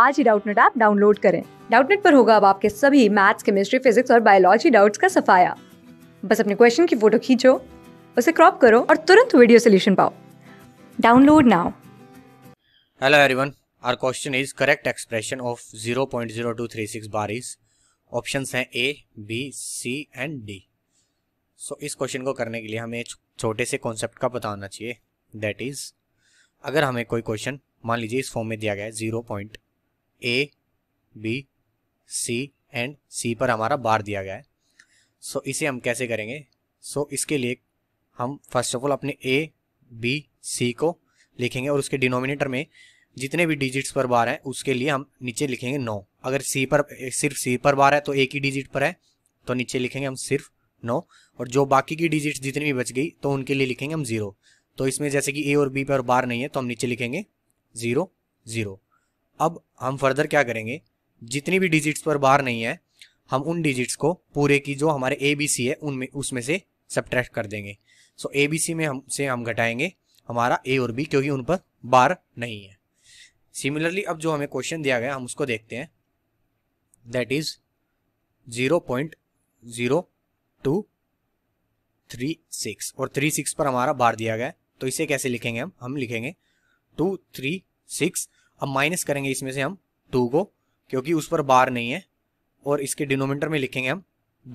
आज ही Doubtnut app download करें डाउटनेट पर होगा अब आपके सभी मैथ्स केमिस्ट्री फिजिक्स और बायोलॉजी डाउट्स का सफाया बस अपने क्वेश्चन की फोटो खींचो उसे क्रॉप करो और तुरंत वीडियो सोल्यूशन पाओ download now hello everyone our question is correct expression of 0.0236 bar is options हैं A B C and D so इस क्वेश्चन को करने के लिए हमें छोटे से कॉन्सेप्ट का पता होना चाहिए दैट इज अगर हमें कोई क्वेश्चन मान लीजिए इस फॉर्म में दिया गया है ए बी सी एंड सी पर हमारा बार दिया गया है सो so, इसे हम कैसे करेंगे सो so, इसके लिए हम फर्स्ट ऑफ ऑल अपने ए बी सी को लिखेंगे और उसके डिनोमिनेटर में जितने भी डिजिट्स पर बार हैं उसके लिए हम नीचे लिखेंगे नौ अगर सी पर सिर्फ सी पर बार है तो एक ही डिजिट पर है तो नीचे लिखेंगे हम सिर्फ नौ और जो बाकी की डिजिट्स जितनी भी बच गई तो उनके लिए लिखेंगे हम ज़ीरो तो इसमें जैसे कि ए और बी पर बार नहीं है तो हम नीचे लिखेंगे ज़ीरो ज़ीरो अब हम फर्दर क्या करेंगे जितनी भी डिजिट्स पर बार नहीं है हम उन डिजिट्स को पूरे की जो हमारे ए बी सी है उनमें उसमें से सब्ट्रैक्ट कर देंगे सो ए बी सी में हम से हम घटाएंगे हमारा ए और बी क्योंकि उन पर बार नहीं है सिमिलरली अब जो हमें क्वेश्चन दिया गया हम उसको देखते हैं that is zero point zero two three six और थ्री सिक्स पर हमारा बार दिया गया है तो इसे कैसे लिखेंगे हम हम लिखेंगे टू थ्री सिक्स अब माइनस करेंगे इसमें से हम टू को क्योंकि उस पर बार नहीं है और इसके डिनोमीटर में लिखेंगे हम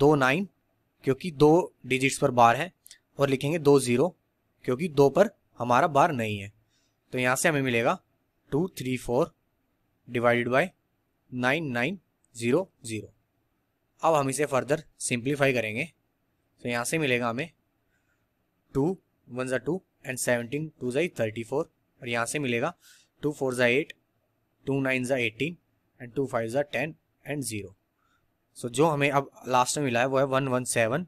दो नाइन क्योंकि दो डिजिट्स पर बार है और लिखेंगे दो ज़ीरो क्योंकि दो पर हमारा बार नहीं है तो यहाँ से हमें मिलेगा two three four divided by nine nine zero zero अब हम इसे फर्दर सिंप्लीफाई करेंगे तो यहाँ से मिलेगा हमें टू वन ज़ा टू एंड सेवनटीन टू ज़ाई थर्टी फोर और यहाँ से मिलेगा टू फोर ज़ा एट टू नाइन ज़ा एटीन एंड टू फाइव ज़ा टेन एंड ज़ीरो सो जो हमें अब लास्ट में मिला है वो है one one seven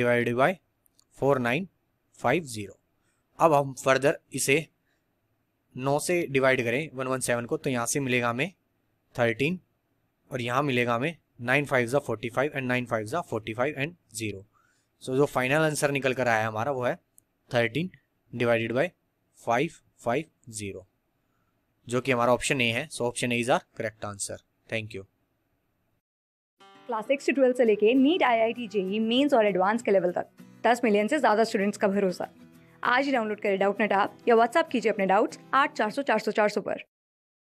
divided by four nine five zero अब हम फर्दर इसे नौ से डिवाइड करें वन वन सेवन को तो यहाँ से मिलेगा हमें थर्टीन और यहाँ मिलेगा हमें नाइन फाइव ज़ा forty five and nine five ज़ा forty five and zero so जो फाइनल आंसर निकल कर आया हमारा वो है thirteen divided by five five zero जो कि हमारा ऑप्शन ए है so option A is our correct answer thank you class six से ट्वेल्थ से लेके NEET I I T JEE Mains और एडवांस के लेवल तक दस मिलियन से ज़्यादा स्टूडेंट्स का भरोसा आज ही डाउनलोड करें डाउट नेट आप या व्हाट्सअप कीजिए अपने डाउट्स आठ चार सौ चार सौ चार सौ पर